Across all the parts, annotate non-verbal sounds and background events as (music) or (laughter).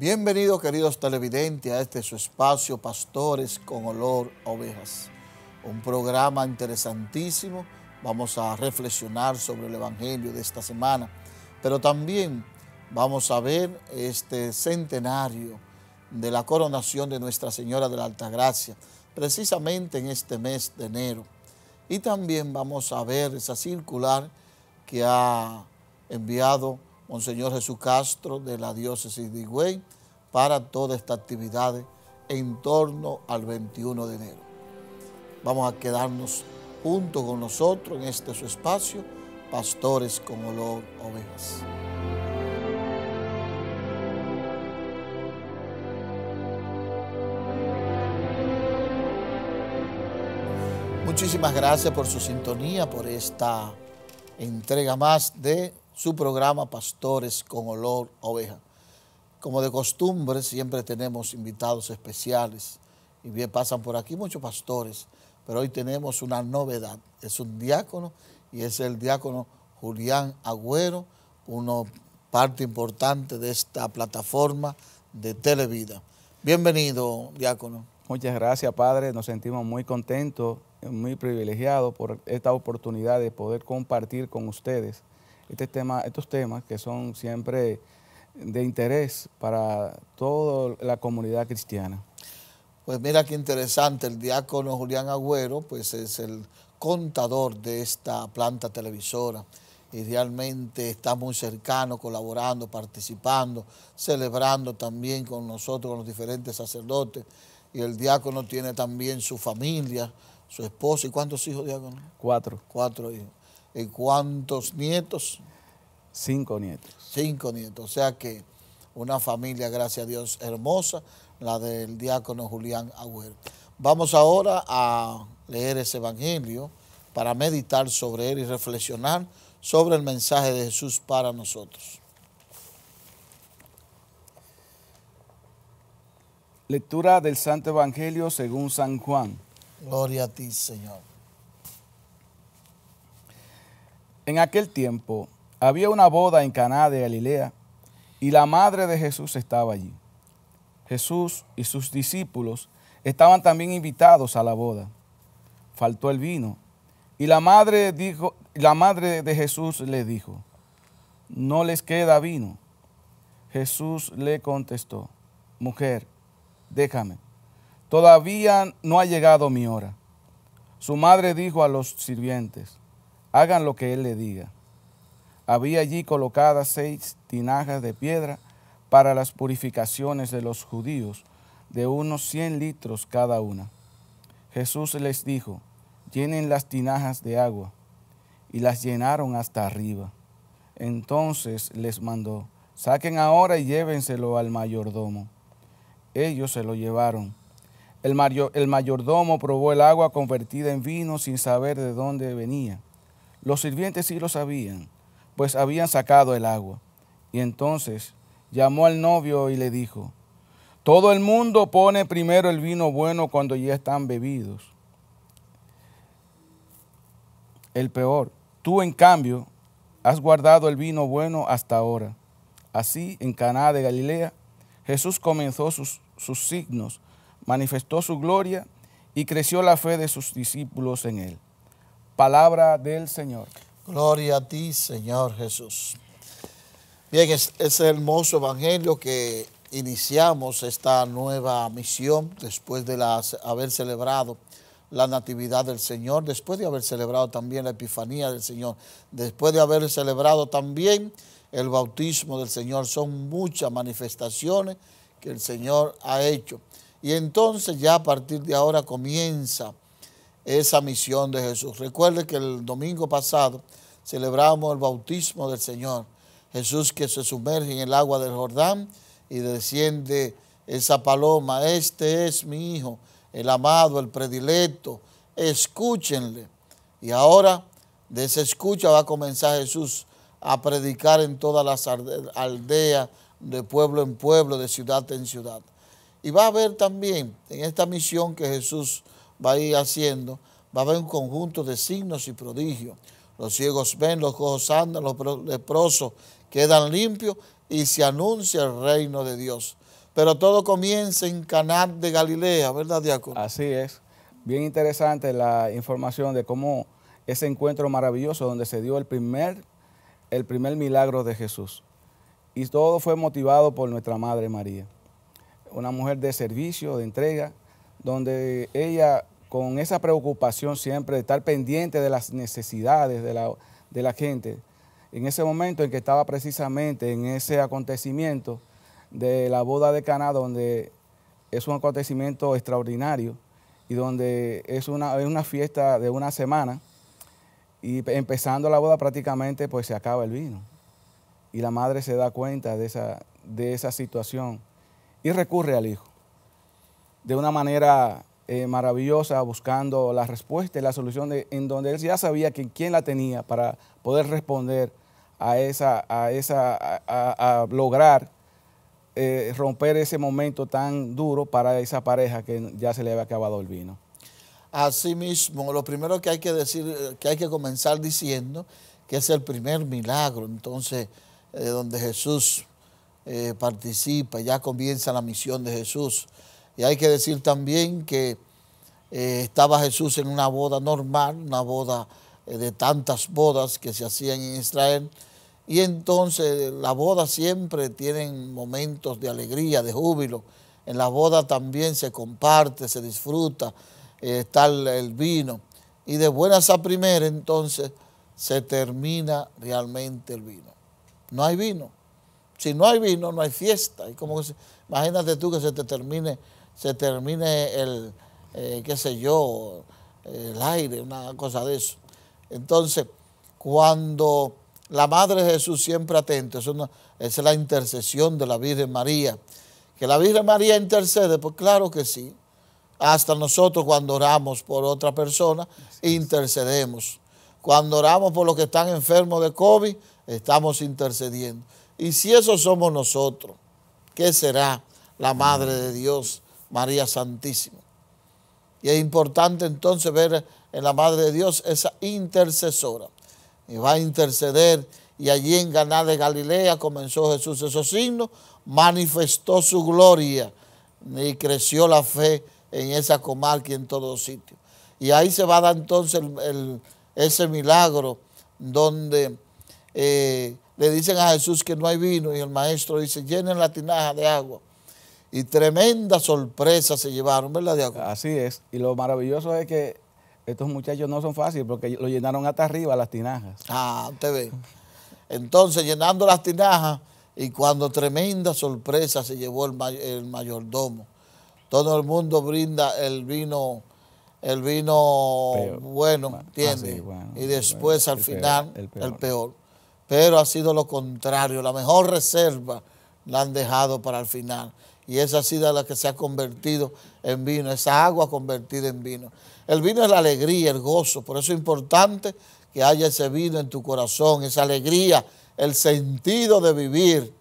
Bienvenidos queridos televidentes a este su espacio Pastores con Olor Ovejas. Un programa interesantísimo. Vamos a reflexionar sobre el Evangelio de esta semana, pero también vamos a ver este centenario de la coronación de Nuestra Señora de la Altagracia, precisamente en este mes de enero. Y también vamos a ver esa circular que ha enviado Monseñor Jesús Castro de la diócesis de Higüey para toda esta actividad en torno al 21 de enero. Vamos a quedarnos juntos con nosotros en este su espacio, Pastores con Olor Ovejas. Muchísimas gracias por su sintonía, por esta entrega más de su programa Pastores con Olor Oveja. Como de costumbre, siempre tenemos invitados especiales y bien pasan por aquí muchos pastores, pero hoy tenemos una novedad. Es un diácono y es el diácono Julián Agüero, una parte importante de esta plataforma de Televida. Bienvenido, diácono. Muchas gracias, Padre. Nos sentimos muy contentos, muy privilegiados por esta oportunidad de poder compartir con ustedes este tema, estos temas que son siempre de interés para toda la comunidad cristiana. Pues mira qué interesante, el diácono Julián Agüero, pues es el contador de esta planta televisora y realmente está muy cercano, colaborando, participando, celebrando también con nosotros, con los diferentes sacerdotes. Y el diácono tiene también su familia, su esposo. ¿Y cuántos hijos, diácono? Cuatro. Cuatro hijos. ¿Y eh, cuántos nietos? Cinco nietos. Cinco nietos. O sea que una familia, gracias a Dios, hermosa, la del diácono Julián Agüero. Vamos ahora a leer ese evangelio para meditar sobre él y reflexionar sobre el mensaje de Jesús para nosotros. Lectura del Santo Evangelio según San Juan. Gloria a ti, Señor. En aquel tiempo había una boda en Caná de Galilea y la madre de Jesús estaba allí. Jesús y sus discípulos estaban también invitados a la boda. Faltó el vino y la madre dijo, la madre de Jesús le dijo: "No les queda vino." Jesús le contestó: "Mujer, déjame. Todavía no ha llegado mi hora." Su madre dijo a los sirvientes: hagan lo que él le diga. Había allí colocadas seis tinajas de piedra para las purificaciones de los judíos, de unos cien litros cada una. Jesús les dijo, llenen las tinajas de agua, y las llenaron hasta arriba. Entonces les mandó, saquen ahora y llévenselo al mayordomo. Ellos se lo llevaron. El, el mayordomo probó el agua convertida en vino sin saber de dónde venía los sirvientes sí lo sabían, pues habían sacado el agua. Y entonces llamó al novio y le dijo, todo el mundo pone primero el vino bueno cuando ya están bebidos. El peor, tú en cambio has guardado el vino bueno hasta ahora. Así, en Caná de Galilea, Jesús comenzó sus, sus signos, manifestó su gloria y creció la fe de sus discípulos en él. Palabra del Señor. Gloria a ti, Señor Jesús. Bien, es, el hermoso evangelio que iniciamos esta nueva misión después de haber celebrado la Natividad del Señor, después de haber celebrado también la Epifanía del Señor, después de haber celebrado también el bautismo del Señor. Son muchas manifestaciones que el Señor ha hecho. Y entonces ya a partir de ahora comienza esa misión de Jesús. Recuerde que el domingo pasado celebramos el bautismo del Señor. Jesús que se sumerge en el agua del Jordán y desciende esa paloma. Este es mi hijo, el amado, el predilecto. Escúchenle. Y ahora, de esa escucha va a comenzar Jesús a predicar en todas las aldeas, de pueblo en pueblo, de ciudad en ciudad. Y va a haber también en esta misión que Jesús va a ir haciendo, va a haber un conjunto de signos y prodigios. Los ciegos ven, los cojos andan, los leprosos quedan limpios y se anuncia el reino de Dios. Pero todo comienza en Caná de Galilea, ¿verdad, Diácono? Así es. Bien interesante la información de cómo ese encuentro maravilloso donde se dio el primer, el primer milagro de Jesús. Y todo fue motivado por nuestra Madre María, una mujer de servicio, de entrega, donde ella con esa preocupación siempre de estar pendiente de las necesidades de la, gente. En ese momento en que estaba precisamente en ese acontecimiento de la boda de Cana, donde es un acontecimiento extraordinario y donde es una, una fiesta de una semana y empezando la boda prácticamente pues se acaba el vino y la madre se da cuenta de esa, de esa situación y recurre al hijo de una manera eh, maravillosa buscando la respuesta y la solución en donde él ya sabía que, quién la tenía para poder responder a esa, a esa, a, lograr eh, romper ese momento tan duro para esa pareja que ya se le había acabado el vino. Así mismo, lo primero que hay que decir, eh, que hay que comenzar diciendo, que es el primer milagro, entonces, donde Jesús participa, ya comienza la misión de Jesús. Y hay que decir también que eh, estaba Jesús en una boda normal, una boda eh, de tantas bodas que se hacían en Israel. Y entonces la boda siempre tienen momentos de alegría, de júbilo. En la boda también se comparte, se disfruta, eh, está el vino. Y de buenas a primeras, entonces se termina realmente el vino. No hay vino. Si no hay vino, no hay fiesta. Y como que, imagínate tú que se te termine se termine el, eh, qué sé yo, el aire, una cosa de eso. Entonces, cuando la Madre de Jesús siempre atenta, es la intercesión de la Virgen María. Que la Virgen María intercede, pues claro que sí. Hasta nosotros cuando oramos por otra persona, intercedemos. Cuando oramos por los que están enfermos de COVID, estamos intercediendo. Y si eso somos nosotros, ¿qué será la Madre de Dios? María Santísima. Y es importante entonces ver en la Madre de Dios esa intercesora. Y va a interceder y allí en Ganá de Galilea comenzó Jesús esos signos, manifestó su gloria y creció la fe en esa comarca y en todos sitios. Y ahí se va a dar entonces ese milagro donde eh, le dicen a Jesús que no hay vino y el maestro dice, llenen la tinaja de agua. Y tremenda sorpresa se llevaron, ¿verdad, Diego? Así es. Y lo maravilloso es que estos muchachos no son fáciles porque lo llenaron hasta arriba las tinajas. Ah, usted ve. Entonces, llenando las tinajas y cuando tremenda sorpresa se llevó el, mayordomo. Todo el mundo brinda el vino el vino bueno, ah, ¿entiendes? y después al final el, peor. Pero ha sido lo contrario, la mejor reserva la han dejado para el final y esa ha la que se ha convertido en vino, esa agua convertida en vino. El vino es la alegría, el gozo, por eso es importante que haya ese vino en tu corazón, esa alegría, el sentido de vivir,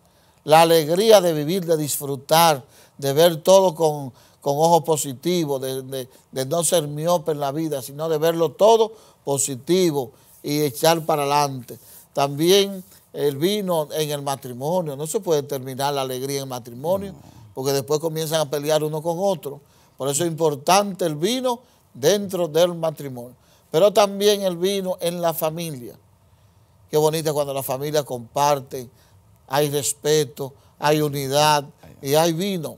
la alegría de vivir, de disfrutar, de ver todo con, ojos ojo positivo, de, no ser miope en la vida, sino de verlo todo positivo y echar para adelante. También el vino en el matrimonio, no se puede terminar la alegría en el matrimonio porque después comienzan a pelear uno con otro. Por eso es importante el vino dentro del matrimonio, pero también el vino en la familia. Qué bonito cuando la familia comparte, hay respeto, hay unidad y hay vino,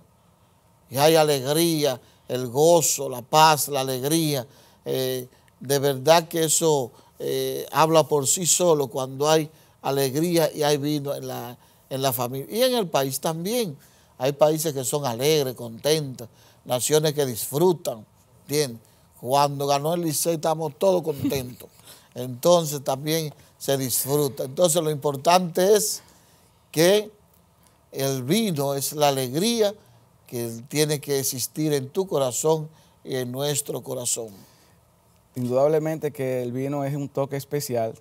y hay alegría, el gozo, la paz, la alegría. Eh, de verdad que eso eh, habla por sí solo cuando hay alegría y hay vino en la, en la familia y en el país también. Hay países que son alegres, contentos, naciones que disfrutan. Bien, cuando ganó el Licey estamos todos contentos. (laughs) Entonces también se disfruta. Entonces lo importante es que el vino es la alegría que tiene que existir en tu corazón y en nuestro corazón. Indudablemente que el vino es un toque especial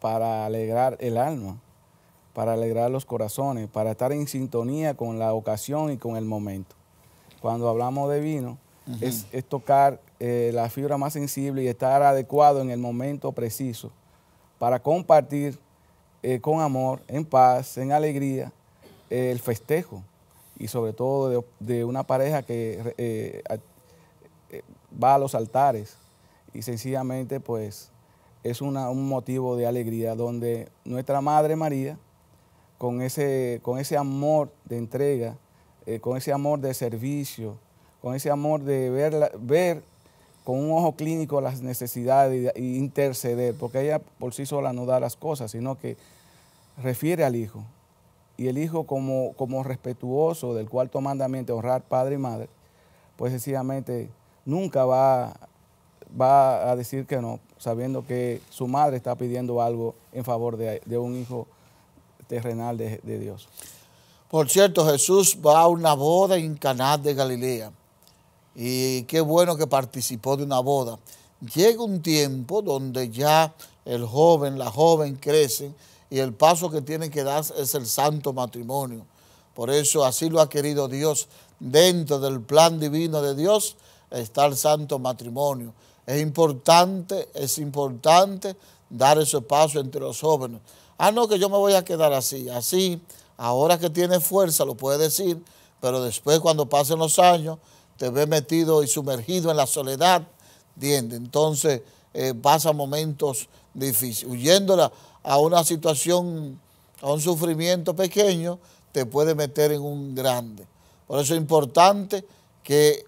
para alegrar el alma para alegrar los corazones, para estar en sintonía con la ocasión y con el momento. Cuando hablamos de vino, es, tocar eh, la fibra más sensible y estar adecuado en el momento preciso para compartir eh, con amor, en paz, en alegría, eh, el festejo y sobre todo de, una pareja que va a los altares y sencillamente pues es un motivo de alegría donde nuestra Madre María con ese, con ese amor de entrega, eh, con ese amor de servicio, con ese amor de ver, ver con un ojo clínico las necesidades e interceder, porque ella por sí sola no da las cosas, sino que refiere al hijo. Y el hijo como, como respetuoso del cuarto mandamiento, honrar padre y madre, pues sencillamente nunca va, va a decir que no, sabiendo que su madre está pidiendo algo en favor de, de un hijo terrenal de, Dios. Por cierto, Jesús va a una boda en Caná de Galilea. Y qué bueno que participó de una boda. Llega un tiempo donde ya el joven, la joven crecen y el paso que tienen que dar es el santo matrimonio. Por eso así lo ha querido Dios. Dentro del plan divino de Dios está el santo matrimonio. Es importante, es importante dar ese paso entre los jóvenes ah, no, que yo me voy a quedar así, así, ahora que tiene fuerza lo puede decir, pero después cuando pasen los años te ve metido y sumergido en la soledad, ¿entiendes? Entonces eh, pasa momentos difíciles. Huyéndola a una situación, a un sufrimiento pequeño, te puede meter en un grande. Por eso es importante que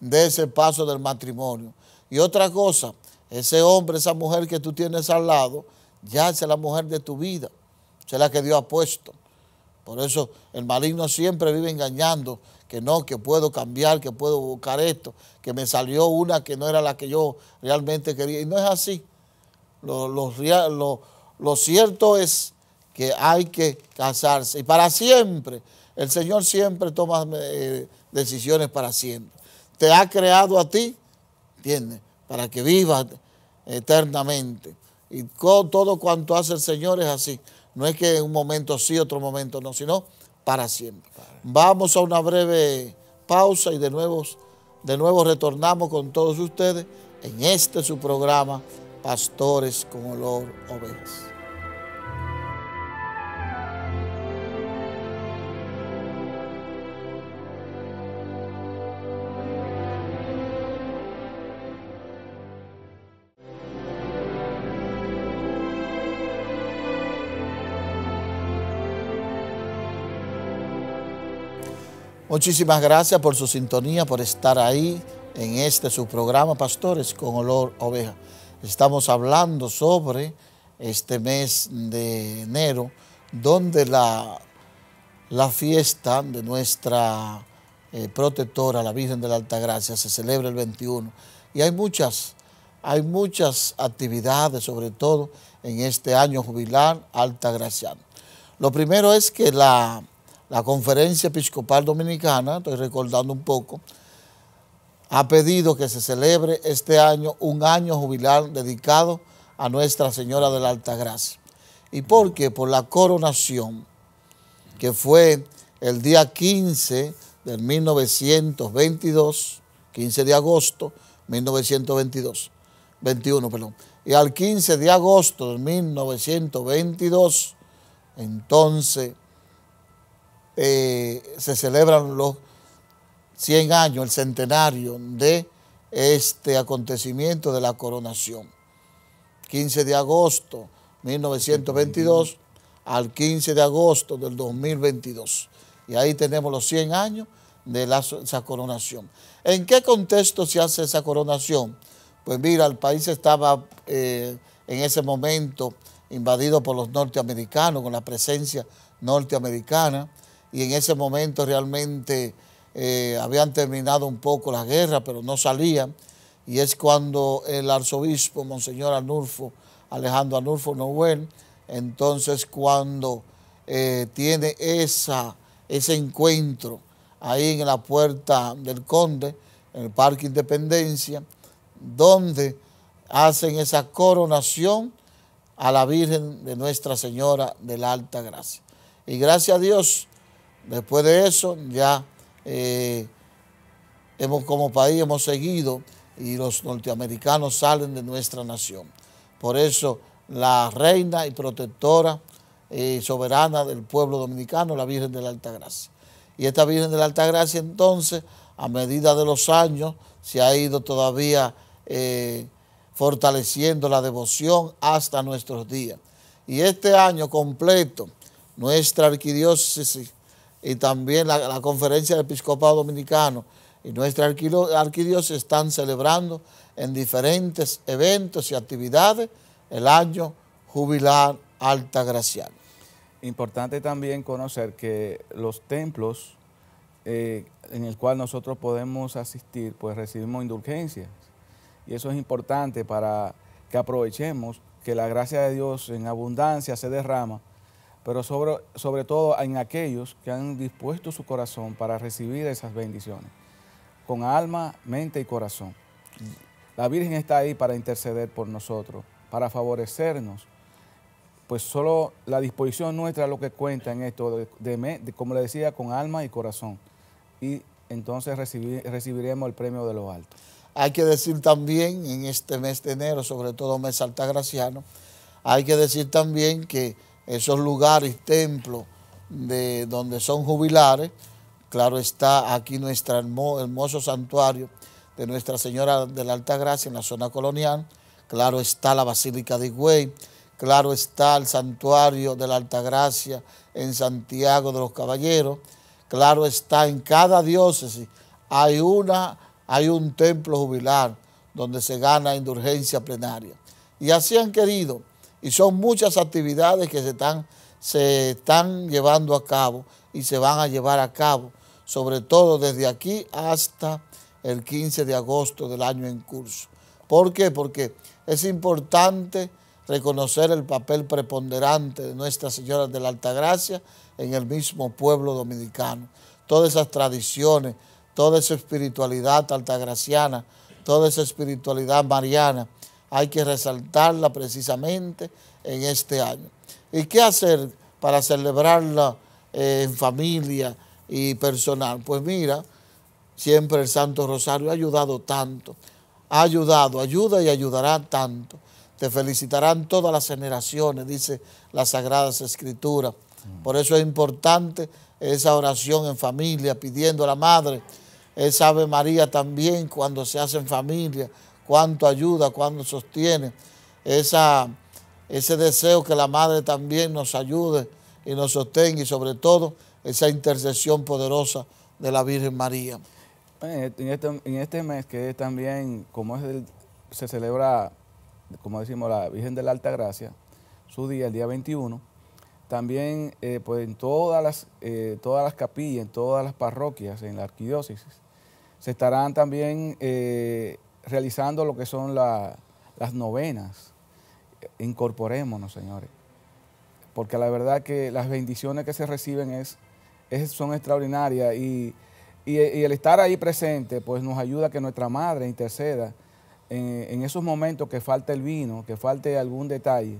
des ese paso del matrimonio. Y otra cosa, ese hombre, esa mujer que tú tienes al lado, ya es la mujer de tu vida, es la que Dios ha puesto. Por eso el maligno siempre vive engañando, que no, que puedo cambiar, que puedo buscar esto, que me salió una que no era la que yo realmente quería. Y no es así. Lo, cierto es que hay que casarse. Y para siempre, el Señor siempre toma eh, decisiones para siempre. Te ha creado a ti, ¿entiendes? Para que vivas eternamente. Y todo, cuanto hace el Señor es así. No es que en un momento sí, otro momento no, sino para siempre. Vamos a una breve pausa y de nuevo, de nuevo retornamos con todos ustedes en este su programa, Pastores con Olor Ovejas. Muchísimas gracias por su sintonía, por estar ahí en este su programa, Pastores con Olor Oveja. Estamos hablando sobre este mes de enero, donde la, la fiesta de nuestra eh, protectora, la Virgen de la Alta Gracia, se celebra el 21. Y hay muchas, hay muchas actividades, sobre todo en este año jubilar Alta gracia Lo primero es que la la Conferencia Episcopal Dominicana, estoy recordando un poco, ha pedido que se celebre este año un año jubilar dedicado a Nuestra Señora de la Gracia. ¿Y por qué? Por la coronación, que fue el día 15 de 1922, 15 de agosto 1922, 21, perdón. Y al 15 de agosto de 1922, entonces eh, se celebran los 100 años, el centenario de este acontecimiento de la coronación. 15 de agosto 1922 al 15 de agosto del 2022. Y ahí tenemos los 100 años de esa coronación. ¿En qué contexto se hace esa coronación? Pues mira, el país estaba eh, en ese momento invadido por los norteamericanos, con la presencia norteamericana y en ese momento realmente eh, habían terminado un poco la guerra, pero no salían. Y es cuando el arzobispo, Monseñor Anulfo, Alejandro Anulfo Noel, entonces cuando eh, tiene esa, ese encuentro ahí en la puerta del Conde, en el Parque Independencia, donde hacen esa coronación a la Virgen de Nuestra Señora de la Alta Gracia. Y gracias a Dios Después de eso ya eh, hemos como país hemos seguido y los norteamericanos salen de nuestra nación. Por eso la reina y protectora y eh, soberana del pueblo dominicano, la Virgen de la Altagracia. Y esta Virgen de la Altagracia entonces, a medida de los años, se ha ido todavía eh, fortaleciendo la devoción hasta nuestros días. Y este año completo, nuestra arquidiócesis y también la, Conferencia del Episcopado Dominicano y nuestra arquidiócesis están celebrando en diferentes eventos y actividades el año jubilar alta gracial. Importante también conocer que los templos eh, en el cual nosotros podemos asistir, pues recibimos indulgencias. Y eso es importante para que aprovechemos que la gracia de Dios en abundancia se derrama pero sobre, sobre todo en aquellos que han dispuesto su corazón para recibir esas bendiciones, con alma, mente y corazón. La Virgen está ahí para interceder por nosotros, para favorecernos, pues solo la disposición nuestra es lo que cuenta en esto, de, como le decía, con alma y corazón. Y entonces recibiremos el premio de lo alto. Hay que decir también en este mes de enero, sobre todo mes altagraciano, hay que decir también que esos lugares, templos, de donde son jubilares. Claro está aquí nuestro hermoso santuario de Nuestra Señora de la Alta Gracia en la zona colonial. Claro está la Basílica de Higüey. Claro está el santuario de la Alta Gracia en Santiago de los Caballeros. Claro está en cada diócesis hay, una, hay un templo jubilar donde se gana indulgencia plenaria. Y así han querido y son muchas actividades que se están, se están llevando a cabo y se van a llevar a cabo, sobre todo desde aquí hasta el 15 de agosto del año en curso. ¿Por qué? Porque es importante reconocer el papel preponderante de Nuestra Señora de la Altagracia en el mismo pueblo dominicano. Todas esas tradiciones, toda esa espiritualidad altagraciana, toda esa espiritualidad mariana, hay que resaltarla precisamente en este año. ¿Y qué hacer para celebrarla eh, en familia y personal? Pues mira, siempre el Santo Rosario ha ayudado tanto, ha ayudado, ayuda y ayudará tanto. Te felicitarán todas las generaciones, dice las Sagradas Escrituras. Por eso es importante esa oración en familia, pidiendo a la Madre, esa Ave María también cuando se hace en familia, cuánto ayuda, cuánto sostiene, esa, ese deseo que la Madre también nos ayude y nos sostenga y sobre todo esa intercesión poderosa de la Virgen María. En este, este, este mes que también, como se celebra, como decimos, la Virgen de la Alta Gracia, su día, el día 21, también eh, pues, en todas las, eh, todas las capillas, en todas las parroquias, en la arquidiócesis, se estarán también eh, realizando lo que son las novenas. Incorporémonos, señores, porque la verdad que las bendiciones que se reciben es, son extraordinarias y, el estar ahí presente pues nos ayuda a que nuestra madre interceda en, esos momentos que falta el vino, que falte algún detalle,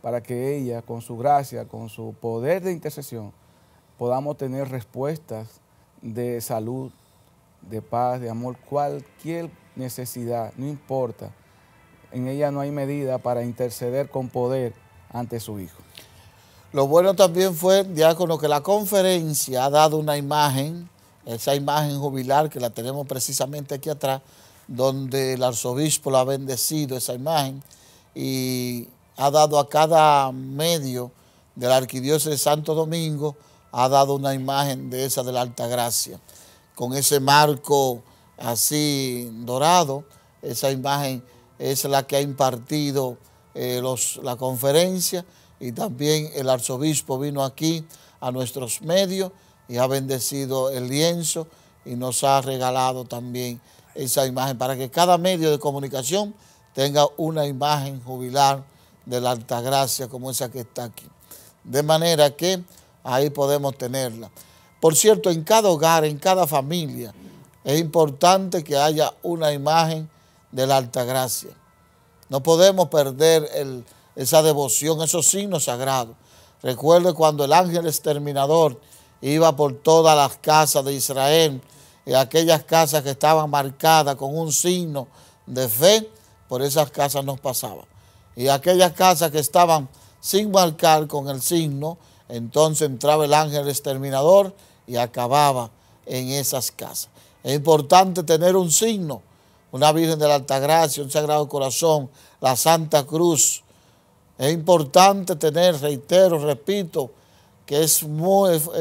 para que ella, con su gracia, con su poder de intercesión, podamos tener respuestas de salud, de paz, de amor, cualquier necesidad, no importa. En ella no hay medida para interceder con poder ante su Hijo. Lo bueno también fue, diácono, que la conferencia ha dado una imagen, esa imagen jubilar que la tenemos precisamente aquí atrás, donde el arzobispo la ha bendecido, esa imagen, y ha dado a cada medio de la arquidiócesis de Santo Domingo, ha dado una imagen de esa de la Alta Gracia, con ese marco así dorado. Esa imagen es la que ha impartido eh, los, la conferencia y también el arzobispo vino aquí a nuestros medios y ha bendecido el lienzo y nos ha regalado también esa imagen para que cada medio de comunicación tenga una imagen jubilar de la gracia como esa que está aquí. De manera que ahí podemos tenerla. Por cierto, en cada hogar, en cada familia, es importante que haya una imagen de la alta gracia. No podemos perder esa devoción, esos signos sagrados. Recuerde cuando el ángel exterminador iba por todas las casas de Israel, y aquellas casas que estaban marcadas con un signo de fe, por esas casas nos pasaba. Y aquellas casas que estaban sin marcar con el signo, entonces entraba el ángel exterminador y acababa en esas casas. Es importante tener un signo, una Virgen de la Altagracia, un Sagrado Corazón, la Santa Cruz. Es importante tener, reitero, repito, que es,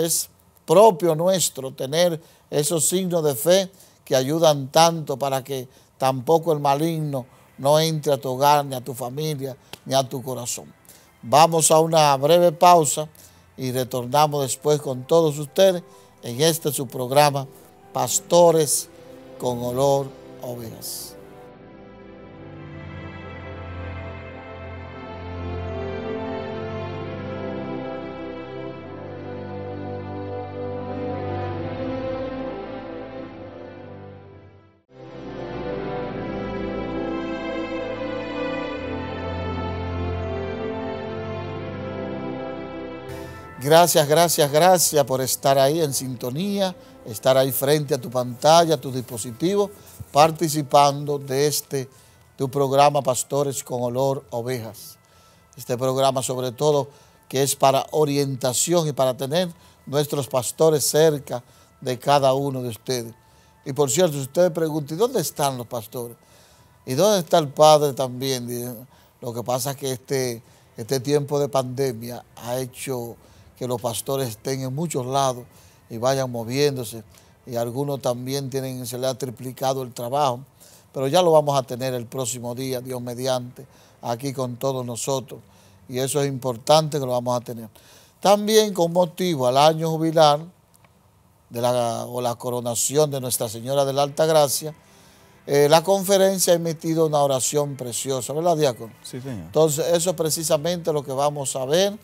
es propio nuestro tener esos signos de fe que ayudan tanto para que tampoco el maligno no entre a tu hogar, ni a tu familia, ni a tu corazón. Vamos a una breve pausa y retornamos después con todos ustedes en este su programa pastores con olor a ovejas. Gracias, gracias, gracias por estar ahí en sintonía, estar ahí frente a tu pantalla, a tu dispositivo, participando de este tu programa Pastores con Olor Ovejas. Este programa sobre todo que es para orientación y para tener nuestros pastores cerca de cada uno de ustedes. Y por cierto, si ustedes preguntan, dónde están los pastores? ¿Y dónde está el Padre también? Lo que pasa es que este, este tiempo de pandemia ha hecho que los pastores estén en muchos lados y vayan moviéndose. Y algunos también tienen, se les ha triplicado el trabajo. Pero ya lo vamos a tener el próximo día, Dios mediante, aquí con todos nosotros. Y eso es importante que lo vamos a tener. También con motivo al año jubilar de o la coronación de Nuestra Señora de la Alta Gracia, eh, la conferencia ha emitido una oración preciosa, ¿verdad, Diácono? Sí, señor. Entonces, eso es precisamente lo que vamos a ver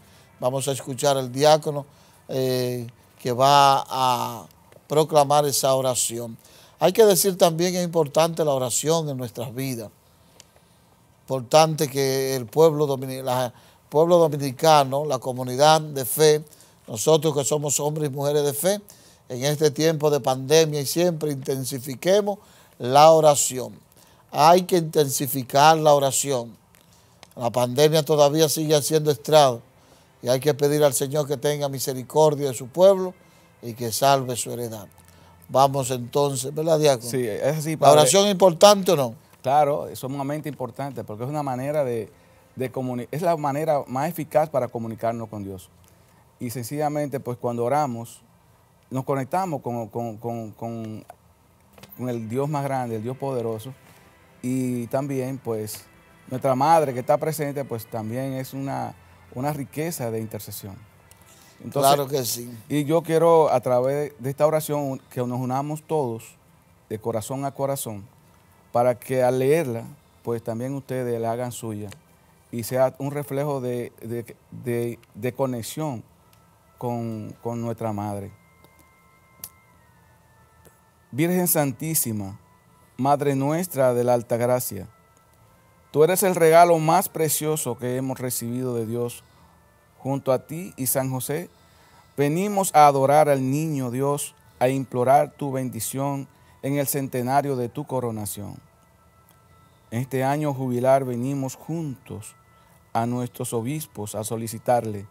Vamos a escuchar al diácono eh, que va a proclamar esa oración. Hay que decir también que es importante la oración en nuestras vidas. Importante que el pueblo, pueblo dominicano, la comunidad de fe, nosotros que somos hombres y mujeres de fe, en este tiempo de pandemia y siempre intensifiquemos la oración. Hay que intensificar la oración. La pandemia todavía sigue siendo estrado y hay que pedir al Señor que tenga misericordia de su pueblo y que salve su heredad. Vamos entonces, ¿verdad, Diácono? Sí, es así. ¿La oración es importante o no? Claro, es sumamente importante porque es una manera de, de es la manera más eficaz para comunicarnos con Dios. Y sencillamente, pues cuando oramos, nos conectamos con, con el Dios más grande, el Dios poderoso, y también, pues, nuestra madre que está presente, pues también es una una riqueza de intercesión. claro que sí. Y yo quiero a través de esta oración que nos unamos todos de corazón a corazón para que al leerla, pues también ustedes la hagan suya y sea un reflejo de, conexión con, con nuestra Madre. Virgen Santísima, Madre nuestra de la Alta Gracia, Tú eres el regalo más precioso que hemos recibido de Dios. Junto a ti y San José, venimos a adorar al niño Dios, a implorar tu bendición en el centenario de tu coronación. En Este año jubilar venimos juntos a nuestros obispos a solicitarle,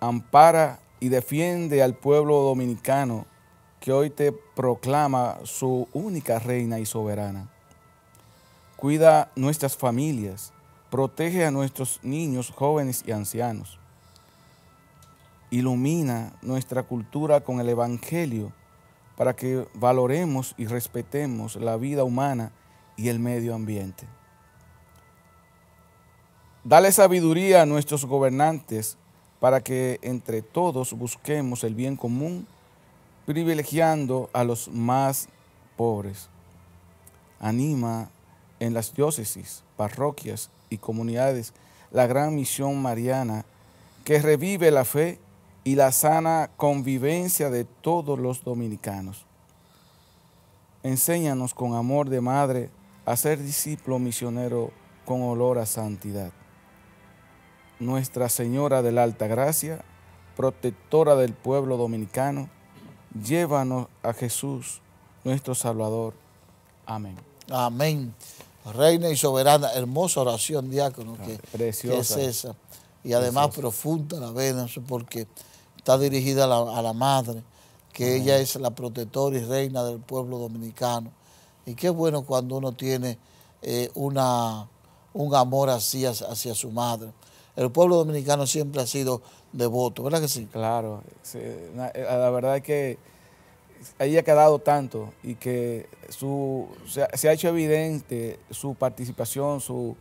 ampara y defiende al pueblo dominicano que hoy te proclama su única reina y soberana. Cuida nuestras familias, protege a nuestros niños, jóvenes y ancianos. Ilumina nuestra cultura con el Evangelio para que valoremos y respetemos la vida humana y el medio ambiente. Dale sabiduría a nuestros gobernantes para que entre todos busquemos el bien común, privilegiando a los más pobres. Anima en las diócesis, parroquias y comunidades la gran misión mariana que revive la fe y la sana convivencia de todos los dominicanos. Enséñanos con amor de madre a ser discípulo misionero con olor a santidad. Nuestra Señora de la Alta Gracia, protectora del pueblo dominicano, llévanos a Jesús, nuestro Salvador. Amén. Amén. Reina y soberana, hermosa oración, diácono, ah, que, es esa. Y además profunda la venas porque está dirigida a la, madre, que ah. ella es la protectora y reina del pueblo dominicano. Y qué bueno cuando uno tiene eh, una, un amor así hacia su madre. El pueblo dominicano siempre ha sido devoto, ¿verdad que sí? Claro, eh, la verdad es que ahí ha quedado tanto y que se, ha hecho evidente su participación, su,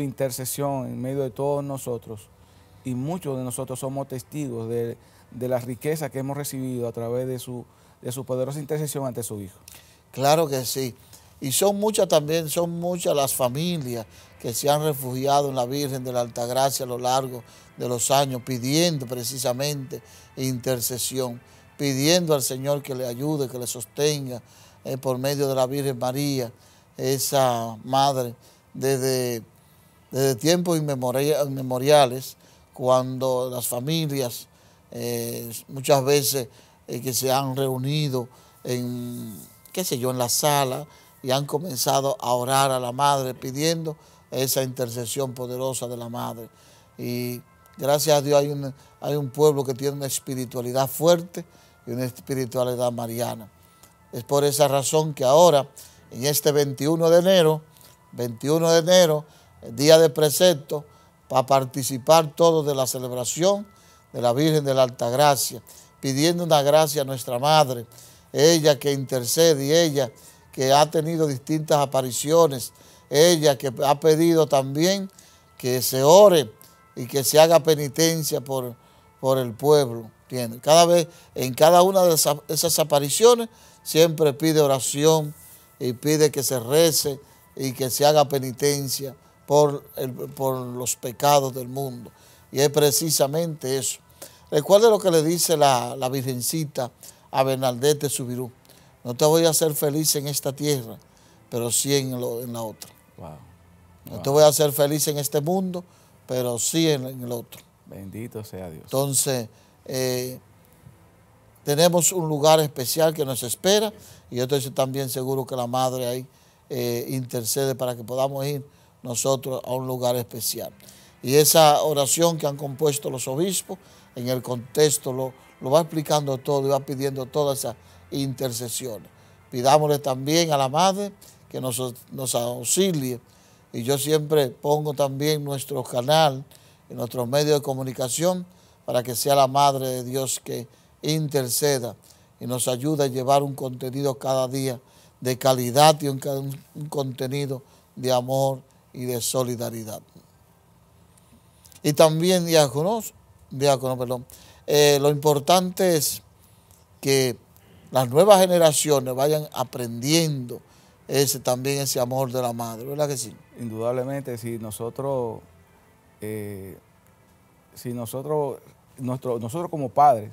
intercesión en medio de todos nosotros. Y muchos de nosotros somos testigos de, de la riqueza que hemos recibido a través de su, de su poderosa intercesión ante su Hijo. Claro que sí. Y son muchas también, son muchas las familias que se han refugiado en la Virgen de la Altagracia a lo largo de los años, pidiendo precisamente intercesión pidiendo al Señor que le ayude, que le sostenga eh, por medio de la Virgen María, esa madre, desde, desde tiempos inmemoriales, cuando las familias eh, muchas veces eh, que se han reunido en, qué sé yo, en la sala y han comenzado a orar a la madre pidiendo esa intercesión poderosa de la madre. Y gracias a Dios hay hay un pueblo que tiene una espiritualidad fuerte y una espiritualidad mariana. Es por esa razón que ahora, en este 21 de enero, 21 de enero, día de precepto, para participar todos de la celebración de la Virgen de la Altagracia, pidiendo una gracia a nuestra Madre, ella que intercede y ella que ha tenido distintas apariciones, ella que ha pedido también que se ore y que se haga penitencia por, por el pueblo. Cada vez, en cada una de esas, apariciones, siempre pide oración y pide que se rece y que se haga penitencia por, por los pecados del mundo. Y es precisamente eso. Recuerde lo que le dice la, Virgencita a Bernaldez de Subirú. No te voy a hacer feliz en esta tierra, pero sí en, la otra. No te voy a hacer feliz en este mundo, pero sí en el otro. Bendito sea Dios. Entonces, eh, tenemos un lugar especial que nos espera y yo estoy también seguro que la madre ahí eh, intercede para que podamos ir nosotros a un lugar especial. Y esa oración que han compuesto los obispos en el contexto lo, va explicando todo y va pidiendo todas esas intercesiones. Pidámosle también a la madre que nos, auxilie. Y yo siempre pongo también nuestro canal, en nuestros medios de comunicación, para que sea la Madre de Dios que interceda y nos ayude a llevar un contenido cada día de calidad y un, contenido de amor y de solidaridad. Y también, diáconos, diácono, perdón, eh, lo importante es que las nuevas generaciones vayan aprendiendo ese, también ese amor de la madre, ¿verdad que sí? Indudablemente, si nosotros eh, si nosotros, nosotros como padres,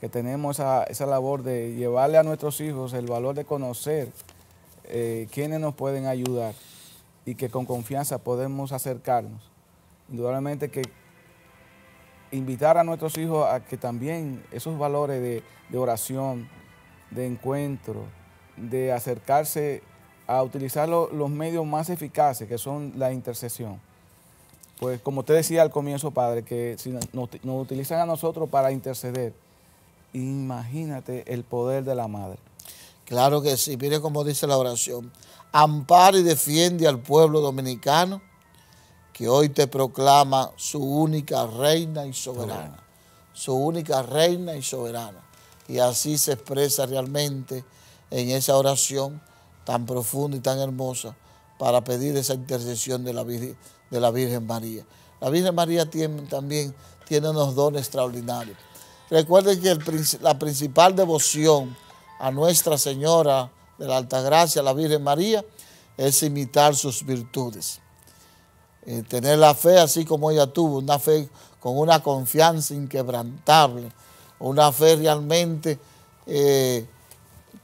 que tenemos esa, labor de llevarle a nuestros hijos el valor de conocer eh, quiénes nos pueden ayudar y que con confianza podemos acercarnos. Indudablemente que invitar a nuestros hijos a que también esos valores de, oración, de encuentro, de acercarse a utilizar los medios más eficaces que son la intercesión pues como te decía al comienzo, Padre, que si nos, utilizan a nosotros para interceder, imagínate el poder de la Madre. Claro que sí, mire como dice la oración. Ampara y defiende al pueblo dominicano que hoy te proclama su única reina y soberana. Su única reina y soberana. Y así se expresa realmente en esa oración tan profunda y tan hermosa para pedir esa intercesión de la Virgen de la Virgen María. La Virgen María también tiene unos dones extraordinarios. Recuerden que la principal devoción a Nuestra Señora de la Altagracia, la Virgen María, es imitar sus virtudes. Eh, tener la fe así como ella tuvo, una fe con una confianza inquebrantable, una fe realmente eh,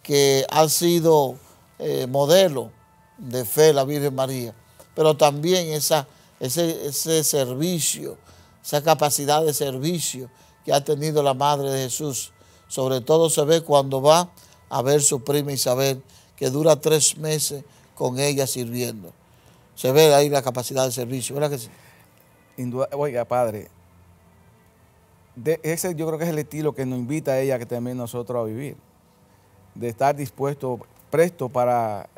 que ha sido eh, modelo de fe la Virgen María, pero también esa ese, servicio, esa capacidad de servicio que ha tenido la Madre de Jesús. Sobre todo se ve cuando va a ver su prima Isabel, que dura tres meses con ella sirviendo. Se ve ahí la capacidad de servicio, que oiga, padre, ese yo creo que es el estilo que nos invita a ella que también nosotros a vivir, de estar dispuesto, presto para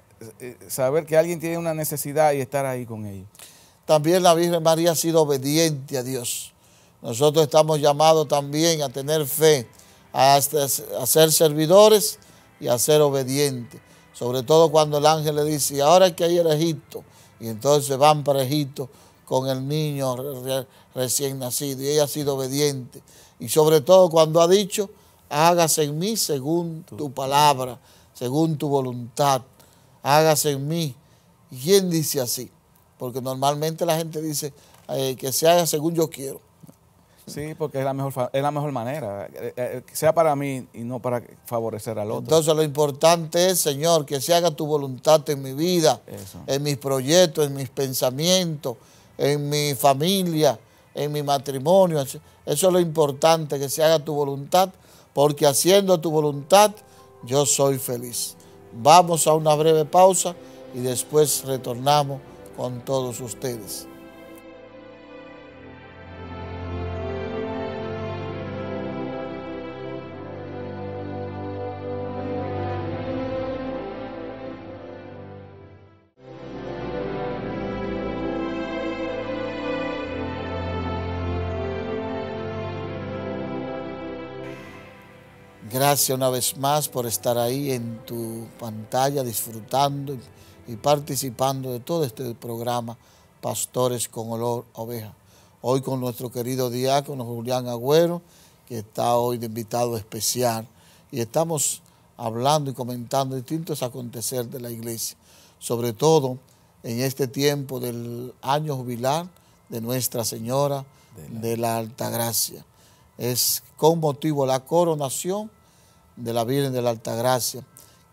eh, saber que alguien tiene una necesidad y estar ahí con ellos. También la Virgen María ha sido obediente a Dios. Nosotros estamos llamados también a tener fe, a, ser servidores y a ser obedientes. Sobre todo cuando el ángel le dice, ahora que hay a Egipto. Y entonces van para Egipto con el niño recién nacido. Y ella ha sido obediente. Y sobre todo cuando ha dicho, hágase en mí según tu palabra, según tu voluntad. Hágase en mí. ¿Y ¿Quién dice así? porque normalmente la gente dice eh, que se haga según yo quiero. Sí, porque es la mejor, es la mejor manera, eh, eh, sea para mí y no para favorecer al otro. Entonces lo importante es, Señor, que se haga tu voluntad en mi vida, en mis proyectos, en mis pensamientos, en mi familia, en mi matrimonio. Eso es lo importante, que se haga tu voluntad, porque haciendo tu voluntad yo soy feliz. Vamos a una breve pausa y después retornamos con todos ustedes. Gracias una vez más por estar ahí en tu pantalla disfrutando y participando de todo este programa Pastores con Olor Oveja. Hoy con nuestro querido diácono Julián Agüero, que está hoy de invitado especial. Y estamos hablando y comentando distintos acontecer de la iglesia, sobre todo en este tiempo del año jubilar de Nuestra Señora de la, Alta Gracia. Es con motivo la coronación de la Virgen de la Gracia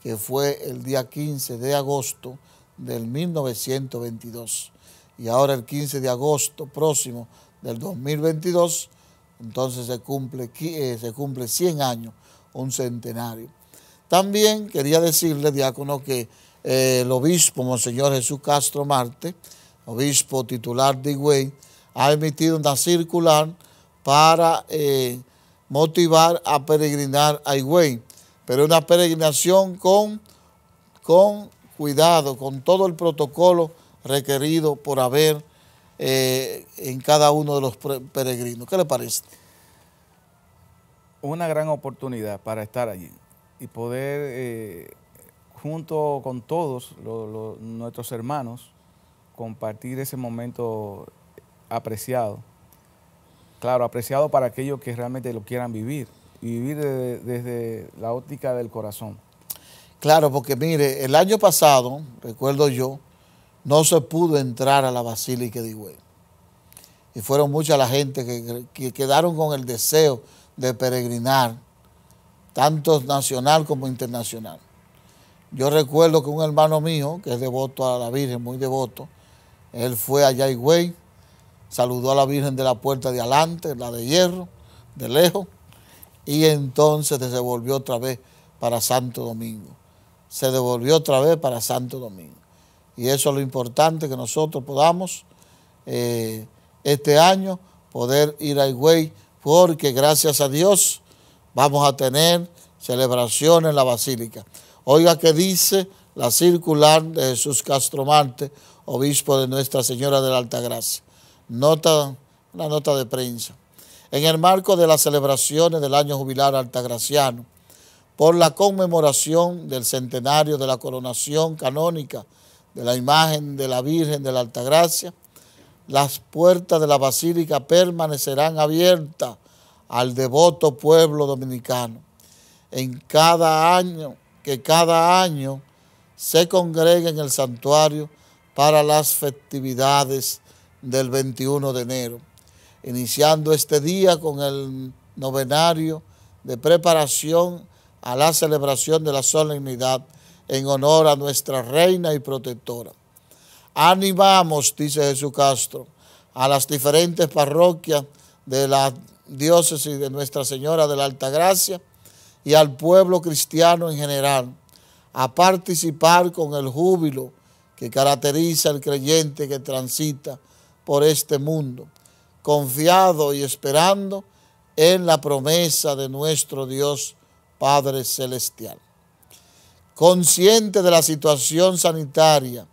que fue el día 15 de agosto del 1922. Y ahora el 15 de agosto próximo del 2022, entonces se cumple, eh, se cumple 100 años, un centenario. También quería decirle, diácono, que eh, el obispo Monseñor Jesús Castro Marte, obispo titular de Higüey, ha emitido una circular para eh, motivar a peregrinar a Higüey pero una peregrinación con, con cuidado, con todo el protocolo requerido por haber eh, en cada uno de los peregrinos. ¿Qué le parece? Una gran oportunidad para estar allí y poder, eh, junto con todos nuestros hermanos, compartir ese momento apreciado. Claro, apreciado para aquellos que realmente lo quieran vivir, y vivir desde la óptica del corazón. Claro, porque mire, el año pasado, recuerdo yo, no se pudo entrar a la Basílica de Higüey. Y fueron mucha la gente que, que quedaron con el deseo de peregrinar, tanto nacional como internacional. Yo recuerdo que un hermano mío, que es devoto a la Virgen, muy devoto, él fue allá a Higüey, saludó a la Virgen de la puerta de adelante, la de hierro, de lejos, y entonces se devolvió otra vez para Santo Domingo. Se devolvió otra vez para Santo Domingo. Y eso es lo importante que nosotros podamos eh, este año poder ir al güey porque gracias a Dios vamos a tener celebración en la Basílica. Oiga que dice la circular de Jesús Marte, obispo de Nuestra Señora de la Altagracia. Nota, una nota de prensa en el marco de las celebraciones del año jubilar altagraciano, por la conmemoración del centenario de la coronación canónica de la imagen de la Virgen de la Altagracia, las puertas de la Basílica permanecerán abiertas al devoto pueblo dominicano. En cada año, que cada año se congregue en el santuario para las festividades del 21 de enero iniciando este día con el novenario de preparación a la celebración de la solemnidad en honor a nuestra reina y protectora. Animamos, dice Jesús Castro, a las diferentes parroquias de la diócesis de Nuestra Señora de la Alta Gracia y al pueblo cristiano en general a participar con el júbilo que caracteriza al creyente que transita por este mundo confiado y esperando en la promesa de nuestro Dios Padre Celestial. Consciente de la situación sanitaria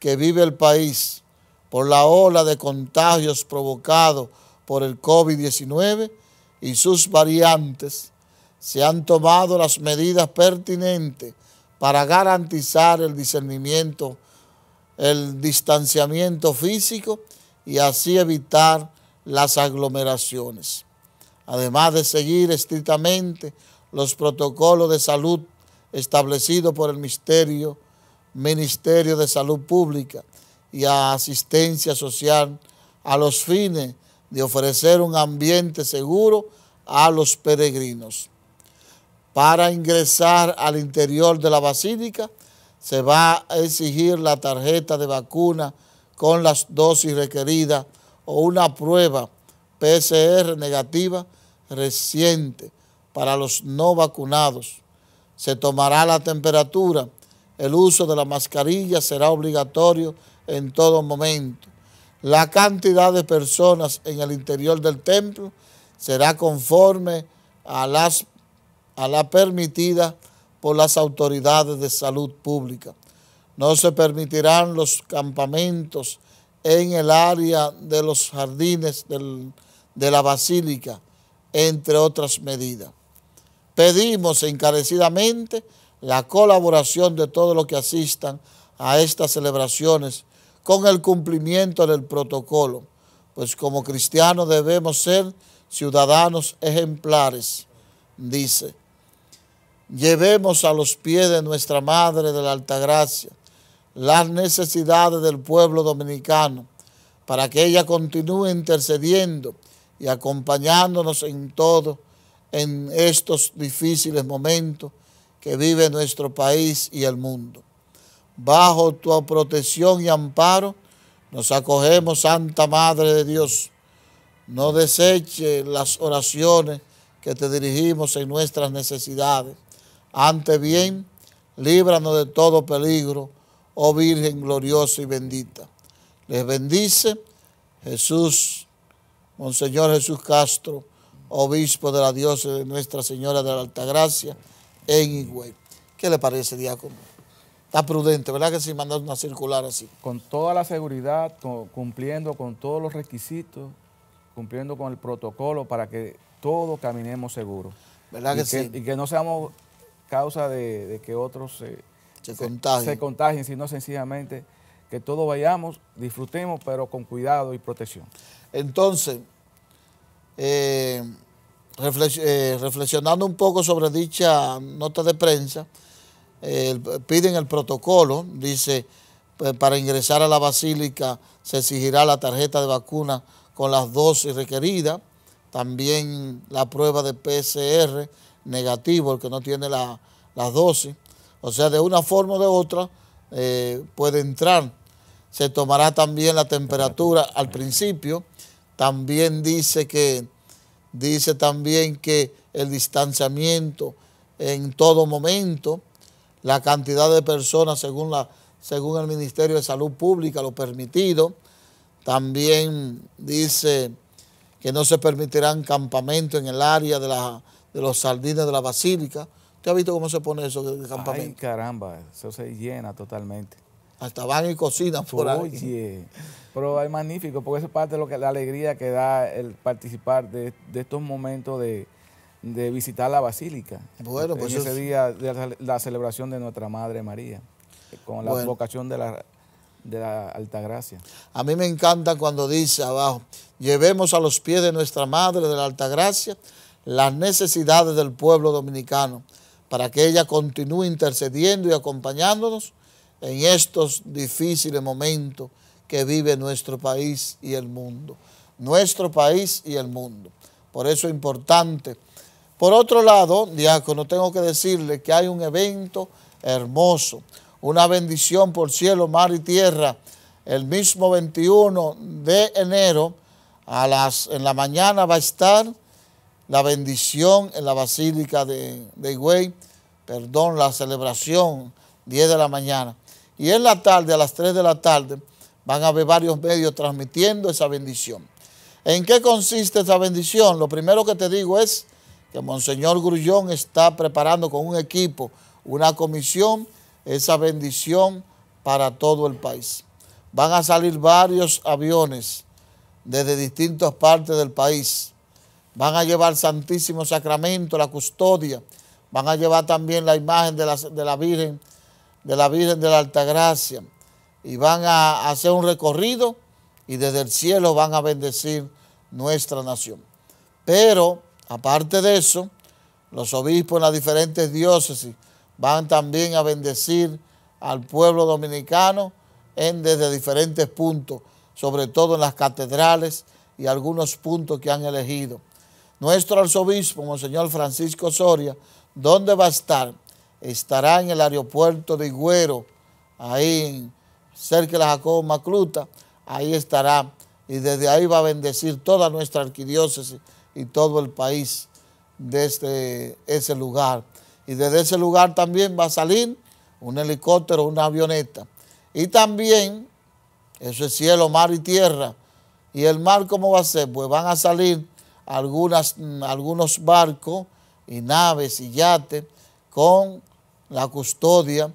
que vive el país por la ola de contagios provocados por el COVID-19 y sus variantes, se han tomado las medidas pertinentes para garantizar el discernimiento, el distanciamiento físico y así evitar las aglomeraciones. Además de seguir estrictamente los protocolos de salud establecidos por el Ministerio, Ministerio de Salud Pública y asistencia social a los fines de ofrecer un ambiente seguro a los peregrinos. Para ingresar al interior de la basílica se va a exigir la tarjeta de vacuna con las dosis requeridas o una prueba PCR negativa reciente para los no vacunados. Se tomará la temperatura. El uso de la mascarilla será obligatorio en todo momento. La cantidad de personas en el interior del templo será conforme a, las, a la permitida por las autoridades de salud pública. No se permitirán los campamentos en el área de los jardines de la basílica, entre otras medidas. Pedimos encarecidamente la colaboración de todos los que asistan a estas celebraciones con el cumplimiento del protocolo, pues como cristianos debemos ser ciudadanos ejemplares, dice. Llevemos a los pies de nuestra Madre de la Altagracia las necesidades del pueblo dominicano para que ella continúe intercediendo y acompañándonos en todo en estos difíciles momentos que vive nuestro país y el mundo. Bajo tu protección y amparo nos acogemos, Santa Madre de Dios. No deseche las oraciones que te dirigimos en nuestras necesidades. Ante bien, líbranos de todo peligro oh Virgen gloriosa y bendita. Les bendice Jesús, Monseñor Jesús Castro, obispo de la diosa de Nuestra Señora de la Altagracia en Higüey. ¿Qué le parece, diácono? Está prudente, ¿verdad que si sí, una circular así? Con toda la seguridad, cumpliendo con todos los requisitos, cumpliendo con el protocolo para que todos caminemos seguros. ¿Verdad que, sí? Y que no seamos causa de, que otros... se eh, se, se contagien. Se contagien, sino sencillamente que todos vayamos, disfrutemos, pero con cuidado y protección. Entonces, eh, eh, reflexionando un poco sobre dicha nota de prensa, eh, piden el protocolo, dice, para ingresar a la basílica se exigirá la tarjeta de vacuna con las dosis requeridas, también la prueba de PCR negativo, el que no tiene las dosis, o sea, de una forma o de otra eh, puede entrar. Se tomará también la temperatura al principio. También dice que dice también que el distanciamiento en todo momento, la cantidad de personas según la según el Ministerio de Salud Pública lo permitido. También dice que no se permitirán campamentos en el área de, de los sardines de la Basílica ha visto cómo se pone eso de campamento? Ay, caramba, eso se llena totalmente. Hasta van y cocinan por ahí. Oye, pero es magnífico, porque eso es parte de lo que, la alegría que da el participar de, estos momentos de, visitar la basílica. Bueno, pues. ese día de la, celebración de nuestra Madre María, con la vocación de la, de la Altagracia. A mí me encanta cuando dice abajo: llevemos a los pies de nuestra Madre de la Altagracia las necesidades del pueblo dominicano para que ella continúe intercediendo y acompañándonos en estos difíciles momentos que vive nuestro país y el mundo. Nuestro país y el mundo. Por eso es importante. Por otro lado, no tengo que decirle que hay un evento hermoso, una bendición por cielo, mar y tierra, el mismo 21 de enero, a las, en la mañana va a estar la bendición en la Basílica de, Higüey, perdón, la celebración, 10 de la mañana. Y en la tarde, a las 3 de la tarde, van a haber varios medios transmitiendo esa bendición. ¿En qué consiste esa bendición? Lo primero que te digo es que Monseñor Grullón está preparando con un equipo, una comisión, esa bendición para todo el país. Van a salir varios aviones desde distintas partes del país van a llevar Santísimo Sacramento, la custodia, van a llevar también la imagen de la, Virgen, de la Virgen de la Altagracia, y van a hacer un recorrido y desde el cielo van a bendecir nuestra nación. Pero, aparte de eso, los obispos en las diferentes diócesis van también a bendecir al pueblo dominicano en, desde diferentes puntos, sobre todo en las catedrales y algunos puntos que han elegido nuestro arzobispo, Monseñor Francisco Soria, ¿dónde va a estar? Estará en el aeropuerto de Higüero, ahí cerca de la Jacobo Macruta, ahí estará. Y desde ahí va a bendecir toda nuestra arquidiócesis y todo el país desde este, ese lugar. Y desde ese lugar también va a salir un helicóptero, una avioneta. Y también, eso es cielo, mar y tierra. ¿Y el mar cómo va a ser? Pues van a salir algunas, algunos barcos y naves y yates con la custodia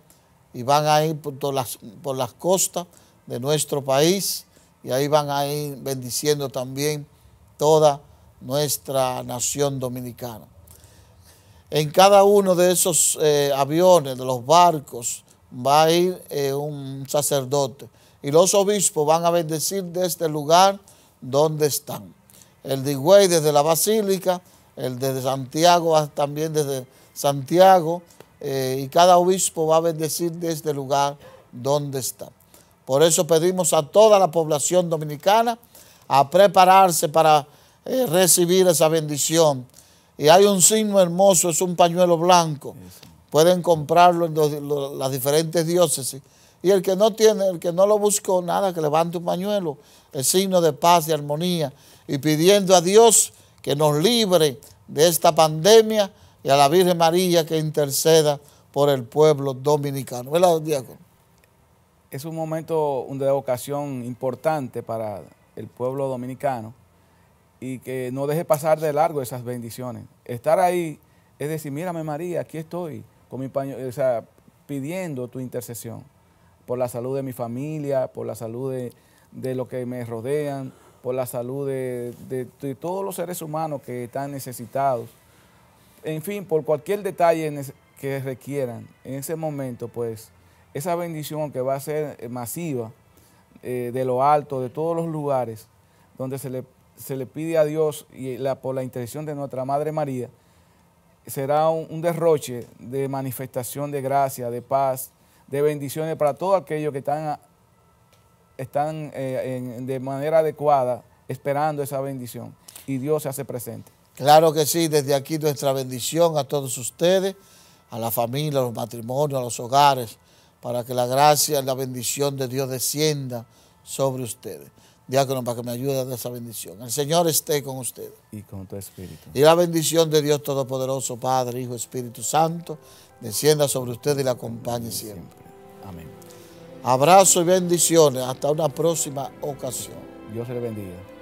y van a ir por, las, por las costas de nuestro país y ahí van a ir bendiciendo también toda nuestra nación dominicana. En cada uno de esos eh, aviones, de los barcos, va a ir eh, un sacerdote y los obispos van a bendecir desde este lugar donde están el de Higüey desde la Basílica, el de Santiago ah, también desde Santiago, eh, y cada obispo va a bendecir desde el lugar donde está. Por eso pedimos a toda la población dominicana a prepararse para eh, recibir esa bendición. Y hay un signo hermoso, es un pañuelo blanco. Pueden comprarlo en las diferentes diócesis. Y el que no tiene, el que no lo buscó, nada, que levante un pañuelo. El signo de paz, y armonía, y pidiendo a Dios que nos libre de esta pandemia y a la Virgen María que interceda por el pueblo dominicano. ¿Verdad, Es un momento de ocasión importante para el pueblo dominicano y que no deje pasar de largo esas bendiciones. Estar ahí es decir, mírame María, aquí estoy con mi o sea, pidiendo tu intercesión por la salud de mi familia, por la salud de, de los que me rodean, por la salud de, todos los seres humanos que están necesitados. En fin, por cualquier detalle que requieran en ese momento, pues esa bendición que va a ser masiva eh, de lo alto, de todos los lugares, donde se le, pide a Dios y por la intercesión de nuestra Madre María, será un, derroche de manifestación de gracia, de paz, de bendiciones para todos aquellos que están están eh, de manera adecuada esperando esa bendición y Dios se hace presente. Claro que sí, desde aquí nuestra bendición a todos ustedes, a la familia, a los matrimonios, a los hogares, para que la gracia y la bendición de Dios descienda sobre ustedes. Diácono, para que me ayude a esa bendición. El Señor esté con ustedes. Y con tu espíritu. Y la bendición de Dios Todopoderoso, Padre, Hijo, Espíritu Santo, descienda sobre ustedes y la acompañe siempre. Amén. Abrazo y bendiciones. Hasta una próxima ocasión. Dios le bendiga.